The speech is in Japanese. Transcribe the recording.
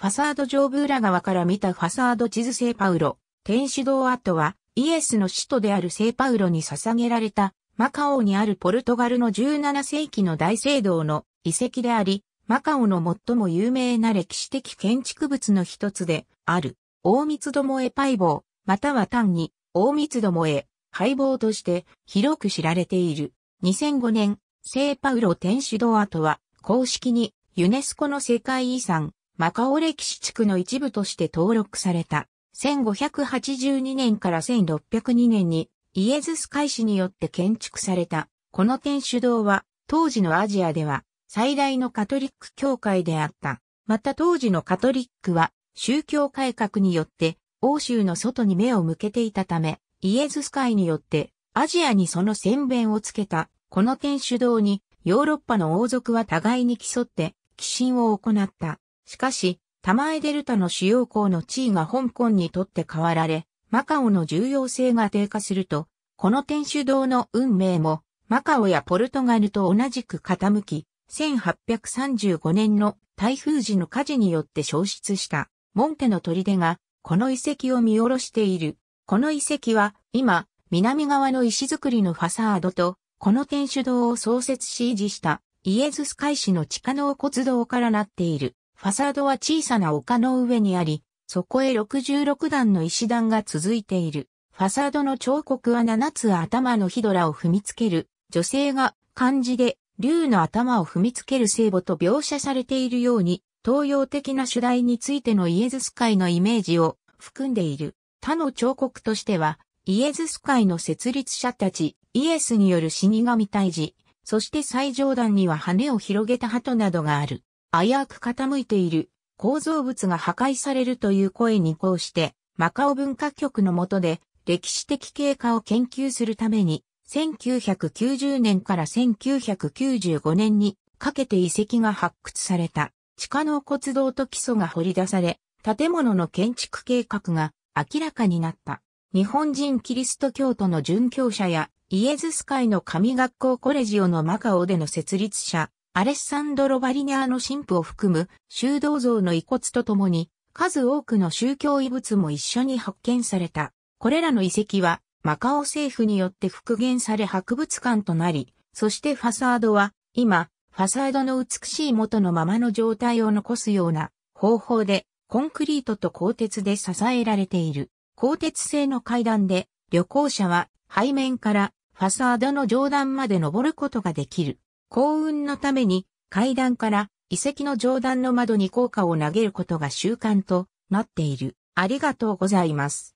ファサード上部裏側から見たファサード地図聖パウロ、天主堂跡は、イエスの使徒である聖パウロに捧げられた、マカオにあるポルトガルの17世紀の大聖堂の遺跡であり、マカオの最も有名な歴史的建築物の一つである、大密どもえパイボー、または単に、大密どもえ、廃棒として広く知られている。2005年、聖パウロ天主堂跡は、公式にユネスコの世界遺産、マカオ歴史地区の一部として登録された。1582年から1602年にイエズス会士によって建築された。この天主堂は当時のアジアでは最大のカトリック教会であった。また当時のカトリックは宗教改革によって欧州の外に目を向けていたため、イエズス会によってアジアにその宣弁をつけた。この天主堂にヨーロッパの王族は互いに競って寄進を行った。しかし、玉江デルタの主要港の地位が香港にとって変わられ、マカオの重要性が低下すると、この天主堂の運命も、マカオやポルトガルと同じく傾き、1835年の台風時の火事によって消失したモンテの砦がこの遺跡を見下ろしている。この遺跡は今南側の石造りのファサードとこの天主堂を創設し維持したイエズス海士の地下の骨堂からなっている。ファサードは小さな丘の上にあり、そこへ66段の石段が続いている。ファサードの彫刻は7つ頭のヒドラを踏みつける、女性が漢字で竜の頭を踏みつける聖母と描写されているように、東洋的な主題についてのイエズス会のイメージを含んでいる。他の彫刻としては、イエズス会の設立者たち、イエスによる死神退治、そして最上段には羽を広げた鳩などがある。危うく傾いている構造物が破壊されるという声にこうして、マカオ文化局の下で歴史的経過を研究するために、1990年から1995年にかけて遺跡が発掘された地下の骨道と基礎が掘り出され、建物の建築計画が明らかになった。日本人キリスト教徒の殉教者やイエズス会の神学校コレジオのマカオでの設立者、アレッサンドロ・バリニャーの神父を含む修道像の遺骨とともに、数多くの宗教遺物も一緒に発見された。これらの遺跡は、マカオ政府によって復元され博物館となり、そしてファサードは、今、ファサードの美しい元のままの状態を残すような方法で、コンクリートと鋼鉄で支えられている。鋼鉄製の階段で、旅行者は背面からファサードの上段まで登ることができる。幸運のために階段から遺跡の上段の窓に効果を投げることが習慣となっている。ありがとうございます。